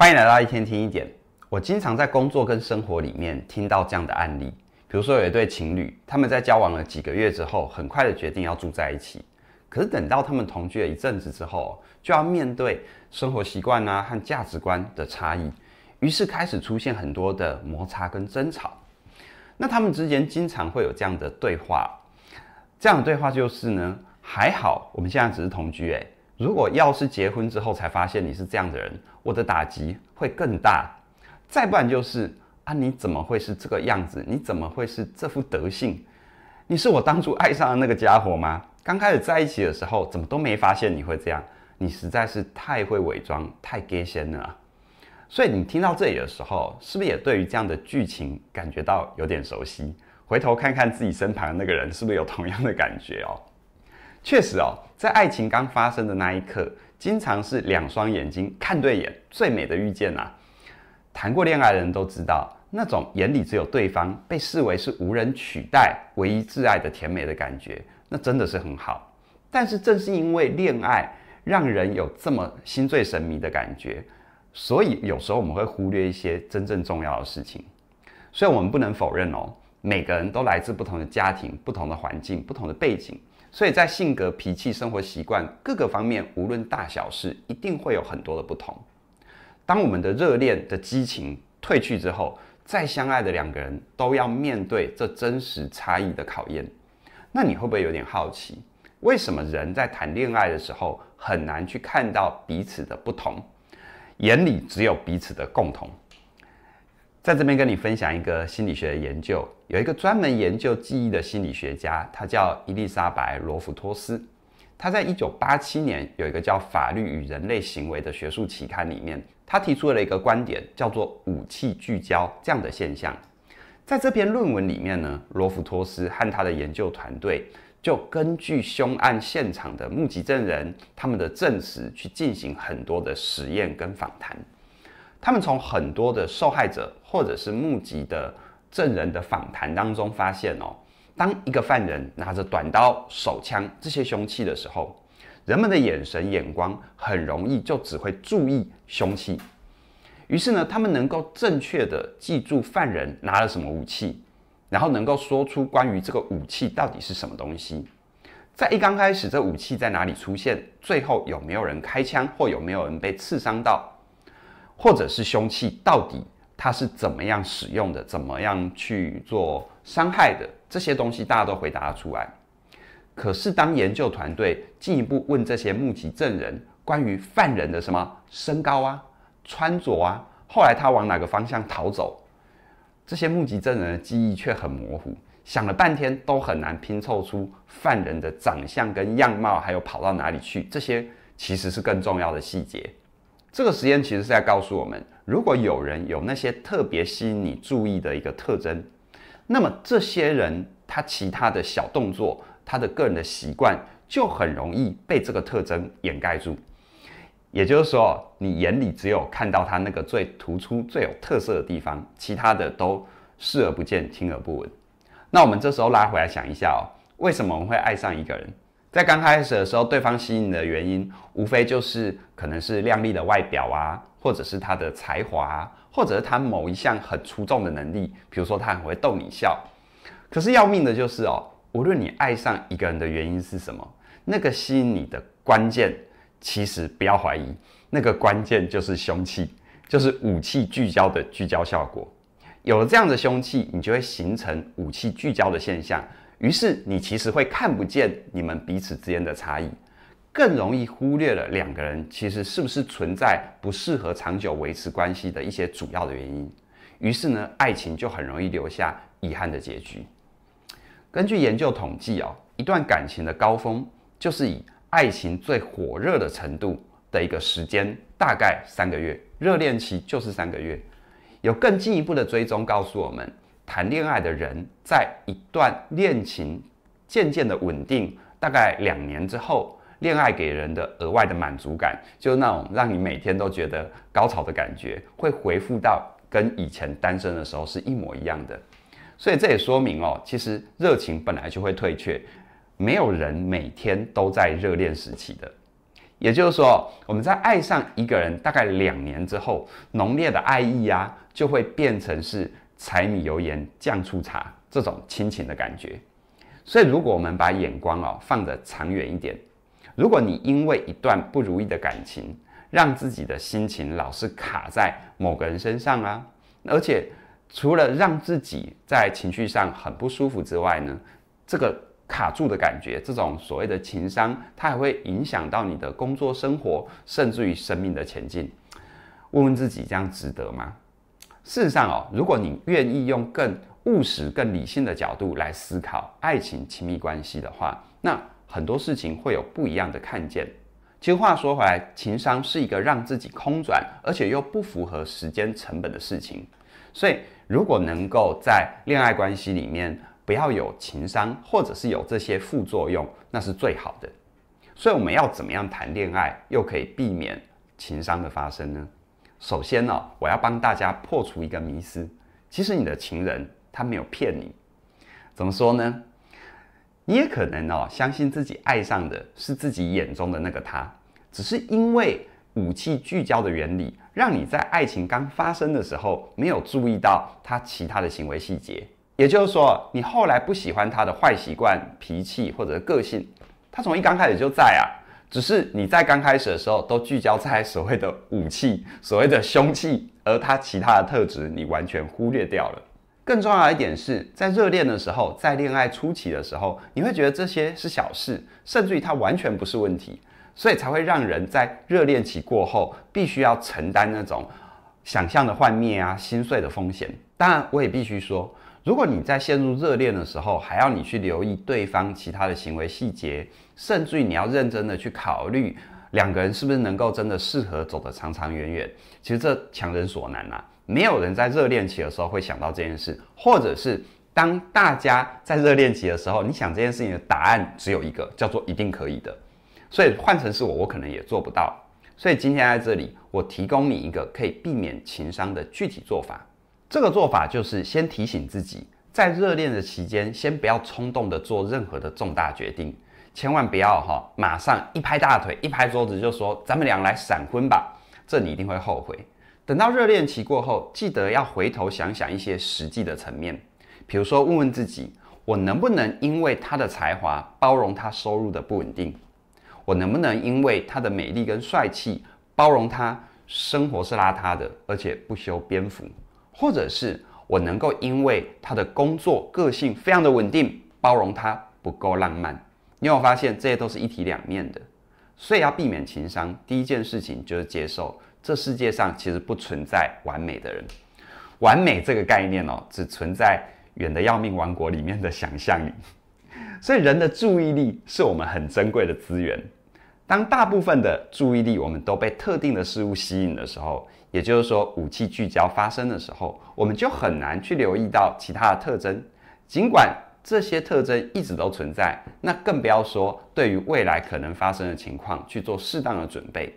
欢迎来到一天听一点。我经常在工作跟生活里面听到这样的案例，比如说有一对情侣，他们在交往了几个月之后，很快的决定要住在一起。可是等到他们同居了一阵子之后，就要面对生活习惯啊和价值观的差异，于是开始出现很多的摩擦跟争吵。那他们之间经常会有这样的对话，这样的对话就是呢，还好我们现在只是同居诶，如果要是结婚之后才发现你是这样的人，我的打击会更大。再不然就是啊，你怎么会是这个样子？你怎么会是这副德性？你是我当初爱上的那个家伙吗？刚开始在一起的时候，怎么都没发现你会这样？你实在是太会伪装，太 gay 先了。所以你听到这里的时候，是不是也对于这样的剧情感觉到有点熟悉？回头看看自己身旁的那个人，是不是有同样的感觉哦？确实哦，在爱情刚发生的那一刻，经常是两双眼睛看对眼，最美的遇见呐。谈过恋爱的人都知道，那种眼里只有对方，被视为是无人取代、唯一挚爱的甜美的感觉，那真的是很好。但是，正是因为恋爱让人有这么心醉神迷的感觉，所以有时候我们会忽略一些真正重要的事情。所以我们不能否认哦，每个人都来自不同的家庭、不同的环境、不同的背景。所以在性格、脾气、生活习惯各个方面，无论大小事，一定会有很多的不同。当我们的热恋的激情褪去之后，再相爱的两个人都要面对这真实差异的考验。那你会不会有点好奇，为什么人在谈恋爱的时候很难去看到彼此的不同，眼里只有彼此的共同？在这边跟你分享一个心理学的研究，有一个专门研究记忆的心理学家，他叫伊丽莎白·罗弗托斯。他在1987年有一个叫《法律与人类行为》的学术期刊里面，他提出了一个观点，叫做“武器聚焦”这样的现象。在这篇论文里面呢，罗弗托斯和他的研究团队就根据凶案现场的目击证人他们的证词去进行很多的实验跟访谈。他们从很多的受害者或者是目击的证人的访谈当中发现哦，当一个犯人拿着短刀、手枪这些凶器的时候，人们的眼神、眼光很容易就只会注意凶器。于是呢，他们能够正确的记住犯人拿了什么武器，然后能够说出关于这个武器到底是什么东西，在一刚开始这武器在哪里出现，最后有没有人开枪或有没有人被刺伤到。或者是凶器到底它是怎么样使用的，怎么样去做伤害的这些东西，大家都回答得出来。可是当研究团队进一步问这些目击证人关于犯人的什么身高啊、穿着啊，后来他往哪个方向逃走，这些目击证人的记忆却很模糊，想了半天都很难拼凑出犯人的长相跟样貌，还有跑到哪里去，这些其实是更重要的细节。这个实验其实是在告诉我们，如果有人有那些特别吸引你注意的一个特征，那么这些人他其他的小动作、他的个人的习惯就很容易被这个特征掩盖住。也就是说，你眼里只有看到他那个最突出、最有特色的地方，其他的都视而不见、听而不闻。那我们这时候拉回来想一下哦，为什么我们会爱上一个人？在刚开始的时候，对方吸引你的原因，无非就是可能是靓丽的外表啊，或者是他的才华，或者是他某一项很出众的能力，比如说他很会逗你笑。可是要命的就是哦，无论你爱上一个人的原因是什么，那个吸引你的关键，其实不要怀疑，那个关键就是凶器，就是武器聚焦的聚焦效果。有了这样的凶器，你就会形成武器聚焦的现象。于是，你其实会看不见你们彼此之间的差异，更容易忽略了两个人其实是不是存在不适合长久维持关系的一些主要的原因。于是呢，爱情就很容易留下遗憾的结局。根据研究统计哦，一段感情的高峰就是以爱情最火热的程度的一个时间，大概三个月，热恋期就是三个月。有更进一步的追踪告诉我们。谈恋爱的人在一段恋情渐渐的稳定，大概两年之后，恋爱给人的额外的满足感，就是那种让你每天都觉得高潮的感觉，会回复到跟以前单身的时候是一模一样的。所以这也说明哦，其实热情本来就会退却，没有人每天都在热恋时期的。也就是说，我们在爱上一个人大概两年之后，浓烈的爱意啊，就会变成是。柴米油盐酱醋茶这种亲情的感觉，所以如果我们把眼光哦放得长远一点，如果你因为一段不如意的感情，让自己的心情老是卡在某个人身上啊，而且除了让自己在情绪上很不舒服之外呢，这个卡住的感觉，这种所谓的情商，它还会影响到你的工作生活，甚至于生命的前进。问问自己，这样值得吗？事实上哦，如果你愿意用更务实、更理性的角度来思考爱情、亲密关系的话，那很多事情会有不一样的看见。其实话说回来，情商是一个让自己空转，而且又不符合时间成本的事情。所以，如果能够在恋爱关系里面不要有情商，或者是有这些副作用，那是最好的。所以，我们要怎么样谈恋爱，又可以避免情商的发生呢？首先呢，我要帮大家破除一个迷思，其实你的情人他没有骗你，怎么说呢？你也可能哦相信自己爱上的是自己眼中的那个他，只是因为武器聚焦的原理，让你在爱情刚发生的时候没有注意到他其他的行为细节。也就是说，你后来不喜欢他的坏习惯、脾气或者个性，他从一刚开始就在啊。只是你在刚开始的时候都聚焦在所谓的武器、所谓的凶器，而它其他的特质你完全忽略掉了。更重要一点是，在热恋的时候，在恋爱初期的时候，你会觉得这些是小事，甚至于它完全不是问题，所以才会让人在热恋期过后必须要承担那种想象的幻灭啊、心碎的风险。当然，我也必须说。如果你在陷入热恋的时候，还要你去留意对方其他的行为细节，甚至于你要认真的去考虑两个人是不是能够真的适合走得长长远远，其实这强人所难呐。没有人在热恋期的时候会想到这件事，或者是当大家在热恋期的时候，你想这件事情的答案只有一个，叫做一定可以的。所以换成是我，我可能也做不到。所以今天在这里，我提供你一个可以避免情商的具体做法。这个做法就是先提醒自己，在热恋的期间，先不要冲动的做任何的重大决定，千万不要哈，马上一拍大腿、一拍桌子就说：“咱们俩来闪婚吧！”这你一定会后悔。等到热恋期过后，记得要回头想想一些实际的层面，比如说问问自己：我能不能因为他的才华包容他收入的不稳定？我能不能因为他的美丽跟帅气包容他生活是邋遢的，而且不修边幅？或者是我能够因为他的工作个性非常的稳定，包容他不够浪漫，你有发现这些都是一体两面的，所以要避免情商，第一件事情就是接受这世界上其实不存在完美的人，完美这个概念哦，只存在远的要命王国里面的想象里，所以人的注意力是我们很珍贵的资源。当大部分的注意力我们都被特定的事物吸引的时候，也就是说武器聚焦发生的时候，我们就很难去留意到其他的特征，尽管这些特征一直都存在。那更不要说对于未来可能发生的情况去做适当的准备。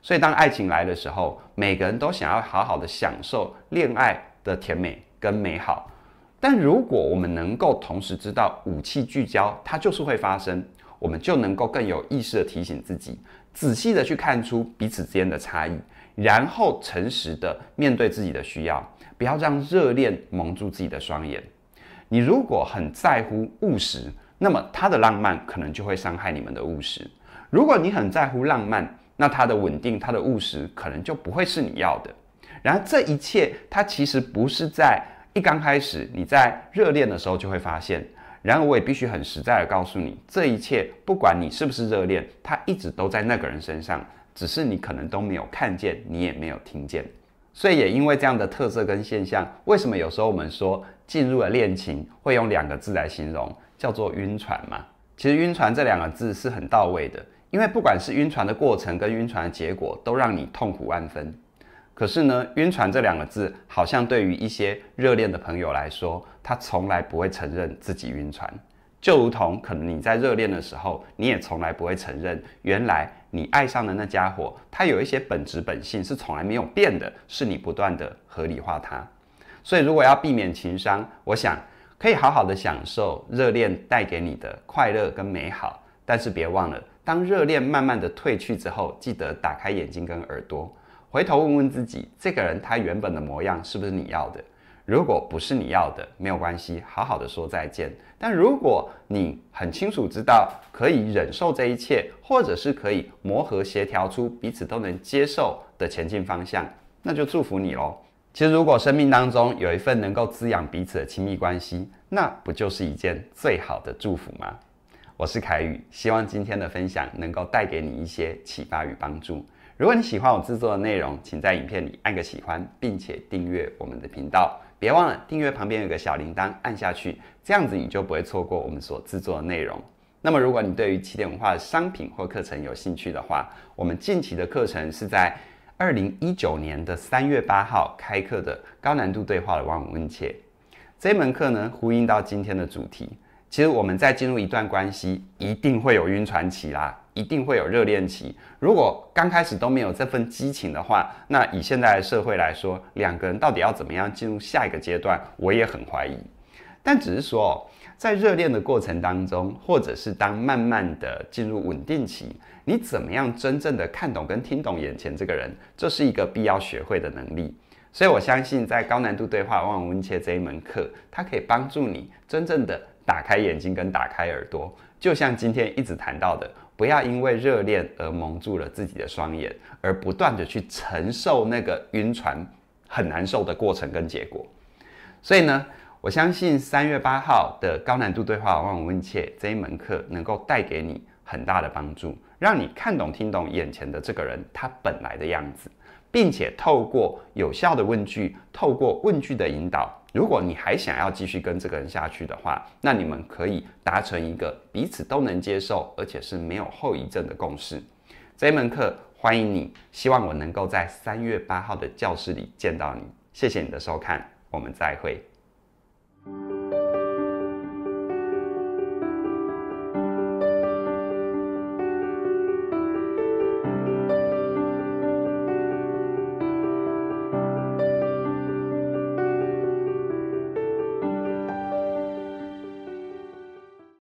所以，当爱情来的时候，每个人都想要好好的享受恋爱的甜美跟美好。但如果我们能够同时知道武器聚焦，它就是会发生。我们就能够更有意识的提醒自己，仔细的去看出彼此之间的差异，然后诚实的面对自己的需要，不要让热恋蒙住自己的双眼。你如果很在乎务实，那么他的浪漫可能就会伤害你们的务实；如果你很在乎浪漫，那他的稳定、他的务实可能就不会是你要的。然而，这一切，它其实不是在一刚开始你在热恋的时候就会发现。然而，我也必须很实在的告诉你，这一切，不管你是不是热恋，它一直都在那个人身上，只是你可能都没有看见，你也没有听见。所以，也因为这样的特色跟现象，为什么有时候我们说进入了恋情，会用两个字来形容，叫做晕船嘛？其实晕船这两个字是很到位的，因为不管是晕船的过程跟晕船的结果，都让你痛苦万分。可是呢，晕船这两个字，好像对于一些热恋的朋友来说，他从来不会承认自己晕船。就如同可能你在热恋的时候，你也从来不会承认，原来你爱上的那家伙，他有一些本质本性是从来没有变的，是你不断的合理化他。所以，如果要避免情商，我想可以好好的享受热恋带给你的快乐跟美好。但是别忘了，当热恋慢慢的褪去之后，记得打开眼睛跟耳朵。回头问问自己，这个人他原本的模样是不是你要的？如果不是你要的，没有关系，好好的说再见。但如果你很清楚知道可以忍受这一切，或者是可以磨合协调出彼此都能接受的前进方向，那就祝福你喽。其实，如果生命当中有一份能够滋养彼此的亲密关系，那不就是一件最好的祝福吗？我是凯宇，希望今天的分享能够带给你一些启发与帮助。如果你喜欢我制作的内容，请在影片里按个喜欢，并且订阅我们的频道。别忘了订阅旁边有个小铃铛，按下去，这样子你就不会错过我们所制作的内容。那么，如果你对于起点文化的商品或课程有兴趣的话，我们近期的课程是在二零一九年的三月八号开课的高难度对话的万问切。这门课呢，呼应到今天的主题。其实我们在进入一段关系，一定会有晕船期啦，一定会有热恋期。如果刚开始都没有这份激情的话，那以现在的社会来说，两个人到底要怎么样进入下一个阶段，我也很怀疑。但只是说，在热恋的过程当中，或者是当慢慢的进入稳定期，你怎么样真正的看懂跟听懂眼前这个人，这是一个必要学会的能力。所以我相信，在高难度对话万闻切这一门课，它可以帮助你真正的。打开眼睛跟打开耳朵，就像今天一直谈到的，不要因为热恋而蒙住了自己的双眼，而不断的去承受那个晕船很难受的过程跟结果。所以呢，我相信三月八号的高难度对话万闻问切这一门课能够带给你很大的帮助，让你看懂、听懂眼前的这个人他本来的样子，并且透过有效的问句，透过问句的引导。如果你还想要继续跟这个人下去的话，那你们可以达成一个彼此都能接受，而且是没有后遗症的共识。这一门课欢迎你，希望我能够在三月八号的教室里见到你。谢谢你的收看，我们再会。